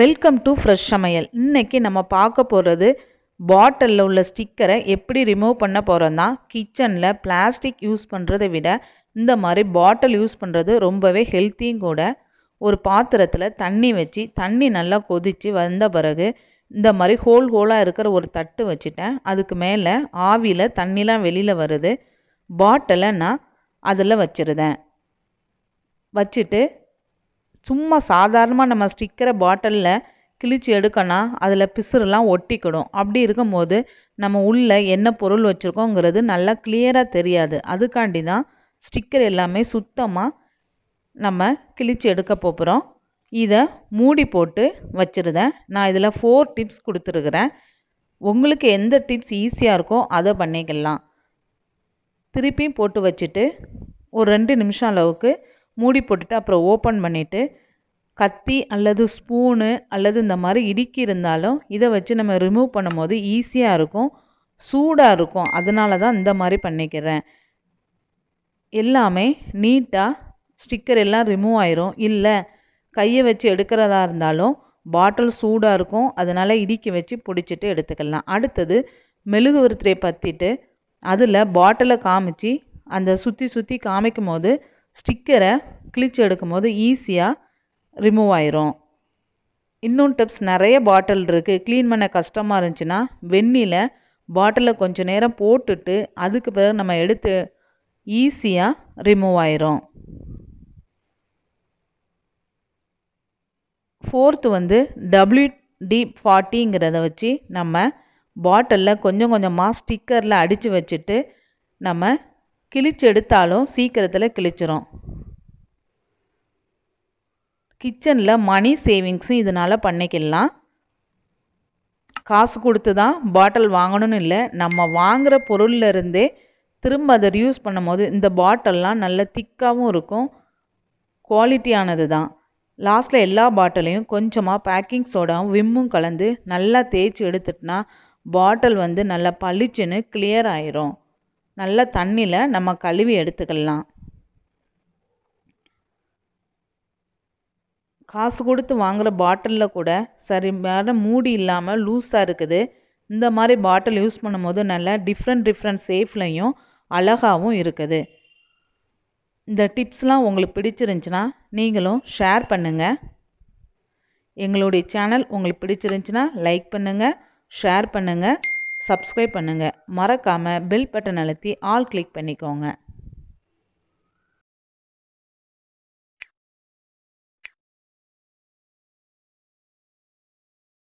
welcome to fresh சமையல் இன்றைக்கி நம்ம பார்க்க போகிறது பாட்டிலில் உள்ள ஸ்டிக்கரை எப்படி ரிமூவ் பண்ண போகிறோன்னா கிச்சனில் பிளாஸ்டிக் யூஸ் பண்ணுறதை விட இந்த மாதிரி பாட்டில் யூஸ் பண்ணுறது ரொம்பவே ஹெல்த்தியும் கூட ஒரு பாத்திரத்தில் தண்ணி வச்சு தண்ணி நல்லா கொதித்து வந்த பிறகு இந்த மாதிரி ஹோல் ஹோலாக இருக்கிற ஒரு தட்டு வச்சுட்டேன் அதுக்கு மேலே ஆவியில் தண்ணிலாம் வெளியில் வருது பாட்டிலை நான் அதில் வச்சுருந்தேன் வச்சுட்டு சும்மா சாதாரணமாக நம்ம ஸ்டிக்கரை பாட்டிலில் கிழிச்சு எடுக்கணும் அதில் பிசுறுலாம் ஒட்டிக்கிடும் அப்படி இருக்கும்போது நம்ம உள்ளே என்ன பொருள் வச்சுருக்கோங்கிறது நல்லா கிளியராக தெரியாது அதுக்காண்டி தான் ஸ்டிக்கர் எல்லாமே சுத்தமாக நம்ம கிழிச்சு எடுக்க போகிறோம் இதை மூடி போட்டு வச்சுருந்தேன் நான் இதில் ஃபோர் டிப்ஸ் கொடுத்துருக்குறேன் உங்களுக்கு எந்த டிப்ஸ் ஈஸியாக இருக்கோ அதை பண்ணிக்கலாம் திருப்பியும் போட்டு வச்சுட்டு ஒரு ரெண்டு நிமிஷம் அளவுக்கு மூடி போட்டுட்டு அப்புறம் ஓப்பன் பண்ணிவிட்டு கத்தி அல்லது ஸ்பூனு அல்லது இந்த மாதிரி இடுக்கி இருந்தாலும் இதை வச்சு நம்ம ரிமூவ் பண்ணும்போது ஈஸியாக இருக்கும் சூடாக இருக்கும் அதனால தான் இந்த மாதிரி பண்ணிக்கிறேன் எல்லாமே நீட்டாக ஸ்டிக்கர் எல்லாம் ரிமூவ் ஆயிரும் இல்லை கையை வச்சு எடுக்கிறதா இருந்தாலும் பாட்டில் சூடாக இருக்கும் அதனால் இடுக்கி வச்சு பிடிச்சிட்டு எடுத்துக்கலாம் அடுத்தது மெழுகுவர்த்தியை பற்றிட்டு அதில் பாட்டிலை காமிச்சு அந்த சுற்றி சுற்றி காமிக்கும் போது ஸ்டிக்கரை கிழிச்சு எடுக்கும் போது ஈஸியாக ரிமூவ் ஆயிரும் இன்னும் டிப்ஸ் நிறைய பாட்டில் இருக்குது க்ளீன் பண்ண கஷ்டமாக இருந்துச்சுன்னா வெந்நில பாட்டிலை கொஞ்சம் நேரம் போட்டுட்டு அதுக்கு பிறகு நம்ம எடுத்து ஈஸியாக ரிமூவ் ஆயிரும் ஃபோர்த்து வந்து டபிள்யூ டி ஃபார்ட்டிங்கிறத வச்சு நம்ம பாட்டிலில் கொஞ்சம் கொஞ்சமாக ஸ்டிக்கரில் அடித்து வச்சுட்டு நம்ம கிழிச்சு எடுத்தாலும் சீக்கிரத்தில் கிழிச்சிரும் கிச்சனில் மணி சேவிங்ஸும் இதனால் பண்ணிக்கலாம் காசு கொடுத்து தான் பாட்டில் வாங்கணும்னு இல்லை நம்ம வாங்குகிற பொருள்லேருந்தே திரும்ப அதை ரியூஸ் பண்ணும் போது இந்த பாட்டிலெலாம் நல்ல திக்காகவும் இருக்கும் குவாலிட்டியானது தான் லாஸ்ட்டில் எல்லா பாட்டிலையும் கொஞ்சமாக பேக்கிங் சோடாவும் விம்மும் கலந்து நல்லா தேய்ச்சி எடுத்துட்டோன்னா பாட்டில் வந்து நல்லா பளிச்சுன்னு கிளியர் ஆயிரும் நல்ல தண்ணியில் நம்ம கழுவி எடுத்துக்கலாம் காசு கொடுத்து வாங்குகிற பாட்டிலில் கூட சரியான மூடி இல்லாமல் லூஸாக இருக்குது இந்த மாதிரி பாட்டில் யூஸ் பண்ணும்போது நல்லா டிஃப்ரெண்ட் டிஃப்ரெண்ட் சேஃப்லையும் அழகாகவும் இருக்குது இந்த டிப்ஸ்லாம் உங்களுக்கு பிடிச்சிருந்துச்சின்னா நீங்களும் ஷேர் பண்ணுங்கள் எங்களுடைய சேனல் உங்களுக்கு பிடிச்சிருந்துச்சின்னா லைக் பண்ணுங்கள் ஷேர் பண்ணுங்கள் சப்ஸ்கிரைப் பண்ணுங்கள் மறக்காமல் பெல் பட்டன் அழுத்தி ஆல் கிளிக் பண்ணிக்கோங்க